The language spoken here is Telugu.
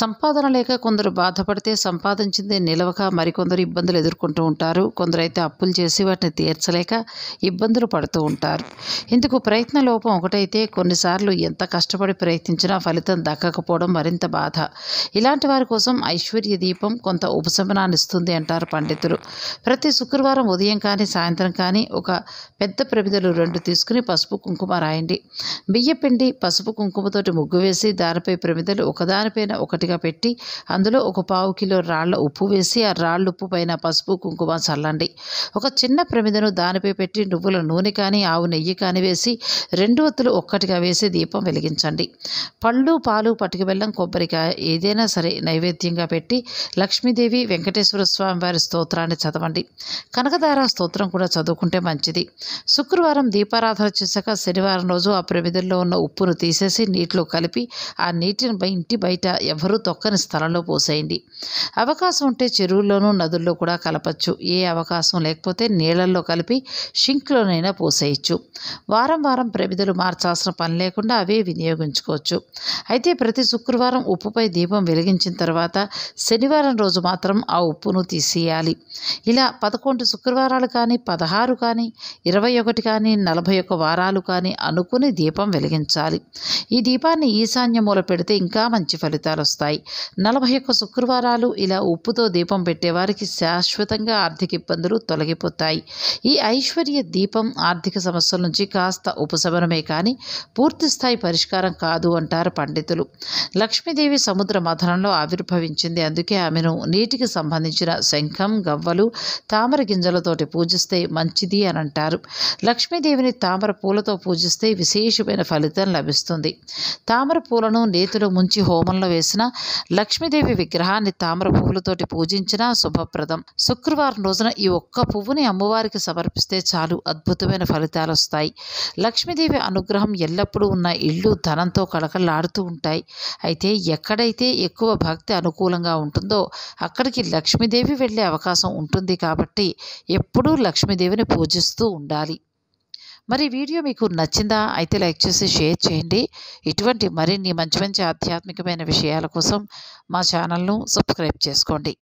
సంపాదన లేక కొందరు బాధపడితే సంపాదించిందే నిలవక మరికొందరు ఇబ్బందులు ఎదుర్కొంటూ ఉంటారు కొందరైతే అప్పులు చేసి వాటిని తీర్చలేక ఇబ్బందులు పడుతూ ఉంటారు ఇందుకు ప్రయత్న లోపం ఒకటైతే కొన్నిసార్లు ఎంత కష్టపడి ప్రయత్నించినా ఫలితం దక్కకపోవడం మరింత బాధ ఇలాంటి వారి కోసం ఐశ్వర్య దీపం కొంత ఉపశమనాన్ని ఇస్తుంది అంటారు పండితులు ప్రతి శుక్రవారం ఉదయం కానీ సాయంత్రం కానీ ఒక పెద్ద ప్రమిదలు రెండు తీసుకుని పసుపు కుంకుమ రాయండి బియ్యపిండి పసుపు కుంకుమతోటి ముగ్గు వేసి దానిపై ప్రమిదలు ఒకదానిపైన ఒకటిగా ముద్దలుగా పెట్టి అందులో ఒక పావు కిలో రాళ్ళ ఉప్పు వేసి ఆ రాళ్ళు ఉప్పు పైన పసుపు కుంకుమ చల్లండి ఒక చిన్న ప్రమిదను దానిపై పెట్టి నువ్వుల నూనె కానీ ఆవు నెయ్యి కానీ వేసి రెండు ఒత్తులు ఒక్కటిగా వేసి దీపం వెలిగించండి పళ్ళు పాలు పట్టుక బెల్లం కొబ్బరికాయ ఏదైనా సరే నైవేద్యంగా పెట్టి లక్ష్మీదేవి వెంకటేశ్వర స్వామి వారి స్తోత్రాన్ని చదవండి కనకదార స్తోత్రం కూడా చదువుకుంటే మంచిది శుక్రవారం దీపారాధన చేశాక శనివారం రోజు ఆ ప్రమిదల్లో ఉన్న ఉప్పును తీసేసి నీటిలో కలిపి ఆ నీటిని ఇంటి బయట ఎవరు ఎవరు తొక్కని స్థలంలో పోసేయండి అవకాశం ఉంటే చెరువుల్లోనూ నదుల్లో కూడా కలపచ్చు ఏ అవకాశం లేకపోతే నీళ్ళల్లో కలిపి షింక్లోనైనా పోసేయచ్చు వారం వారం ప్రమిదలు మార్చాల్సిన పని లేకుండా అవే వినియోగించుకోవచ్చు అయితే ప్రతి శుక్రవారం ఉప్పుపై దీపం వెలిగించిన తర్వాత శనివారం రోజు మాత్రం ఆ ఉప్పును తీసేయాలి ఇలా పదకొండు శుక్రవారాలు కానీ పదహారు కానీ ఇరవై ఒకటి కానీ నలభై ఒక్క వారాలు కానీ అనుకుని దీపం వెలిగించాలి ఈ దీపాన్ని ఈశాన్య మూల పెడితే ఇంకా మంచి ఫలితాలు వస్తాయి వస్తాయి నలభై ఒక్క శుక్రవారాలు ఇలా ఉప్పుతో దీపం పెట్టేవారికి శాశ్వతంగా ఆర్థిక ఇబ్బందులు తొలగిపోతాయి ఈ ఐశ్వర్య దీపం ఆర్థిక సమస్యల నుంచి కాస్త ఉపశమనమే కానీ పూర్తిస్థాయి పరిష్కారం కాదు అంటారు పండితులు లక్ష్మీదేవి సముద్ర మథనంలో ఆవిర్భవించింది అందుకే ఆమెను నీటికి సంబంధించిన శంఖం గవ్వలు తామర గింజలతోటి పూజిస్తే మంచిది అని అంటారు లక్ష్మీదేవిని తామర పూలతో పూజిస్తే విశేషమైన ఫలితం లభిస్తుంది తామర పూలను నేతిలో ముంచి హోమంలో వేసిన లక్ష్మీదేవి విగ్రహాన్ని తామర పువ్వులతోటి పూజించినా శుభప్రదం శుక్రవారం రోజున ఈ ఒక్క పువ్వుని అమ్మవారికి సమర్పిస్తే చాలు అద్భుతమైన ఫలితాలు వస్తాయి లక్ష్మీదేవి అనుగ్రహం ఎల్లప్పుడూ ఉన్న ఇళ్ళు ధనంతో కళకళలాడుతూ ఉంటాయి అయితే ఎక్కడైతే ఎక్కువ భక్తి అనుకూలంగా ఉంటుందో అక్కడికి లక్ష్మీదేవి వెళ్ళే అవకాశం ఉంటుంది కాబట్టి ఎప్పుడూ లక్ష్మీదేవిని పూజిస్తూ ఉండాలి మరి వీడియో మీకు నచ్చిందా అయితే లైక్ చేసి షేర్ చేయండి ఇటువంటి మరిన్ని మంచి మంచి ఆధ్యాత్మికమైన విషయాల కోసం మా ఛానల్ను సబ్స్క్రైబ్ చేసుకోండి